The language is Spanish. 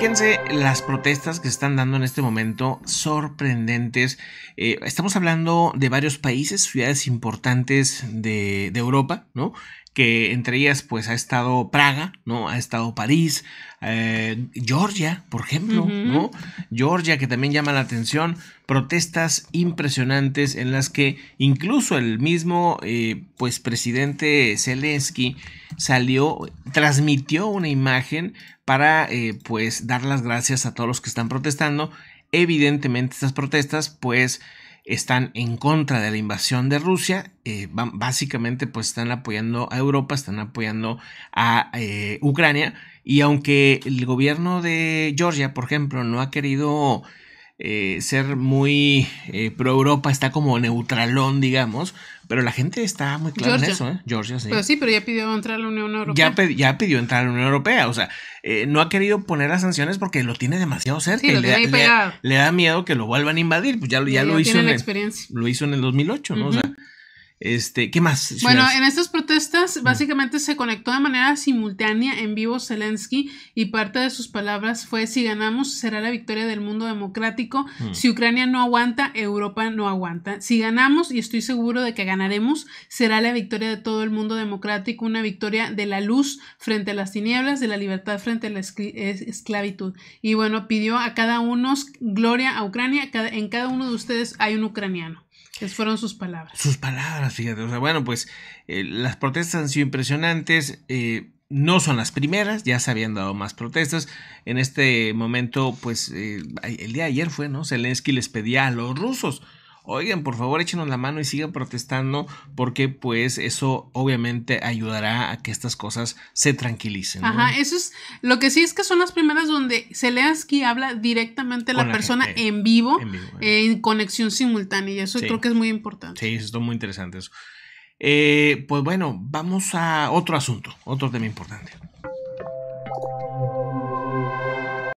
Fíjense las protestas que se están dando en este momento, sorprendentes. Eh, estamos hablando de varios países, ciudades importantes de, Europa, ¿no? Que entre ellas, pues, ha estado Praga, ¿no? Ha estado París, eh, Georgia, por ejemplo, ¿no? Georgia, que también llama la atención. Protestas impresionantes en las que incluso el mismo, eh, pues, presidente Zelensky salió transmitió una imagen para eh, pues dar las gracias a todos los que están protestando. Evidentemente estas protestas pues están en contra de la invasión de Rusia, eh, básicamente pues están apoyando a Europa, están apoyando a eh, Ucrania y aunque el gobierno de Georgia por ejemplo no ha querido eh, ser muy eh, pro Europa, está como neutralón, digamos, pero la gente está muy clara en eso, ¿eh? Georgia, sí. Pero sí, pero ya pidió entrar a la Unión Europea. Ya, pidió entrar a la Unión Europea, o sea, eh, no ha querido poner las sanciones porque lo tiene demasiado cerca le, da miedo que lo vuelvan a invadir, pues ya, ya, lo, hizo en el, lo hizo en el 2008, ¿no? O sea, este, ¿Qué más? Bueno, en estas protestas básicamente se conectó de manera simultánea en vivo Zelensky y parte de sus palabras fue si ganamos será la victoria del mundo democrático, si Ucrania no aguanta, Europa no aguanta, si ganamos y estoy seguro de que ganaremos, será la victoria de todo el mundo democrático, una victoria de la luz frente a las tinieblas, de la libertad frente a la esclavitud. Y bueno, pidió a cada uno gloria a Ucrania, en cada uno de ustedes hay un ucraniano fueron sus palabras. Sus palabras, fíjate. O sea, bueno, pues eh, las protestas han sido impresionantes. Eh, no son las primeras, ya se habían dado más protestas. En este momento, pues eh, el día de ayer fue, ¿no? Zelensky les pedía a los rusos oigan, por favor, échenos la mano y sigan protestando porque pues eso obviamente ayudará a que estas cosas se tranquilicen. Ajá, eso es lo que sí es que son las primeras donde Zelensky habla directamente a la, persona en vivo, en, conexión simultánea y eso creo que es muy importante. Sí, eso es muy interesante eh, pues bueno, vamos a otro asunto, otro tema importante.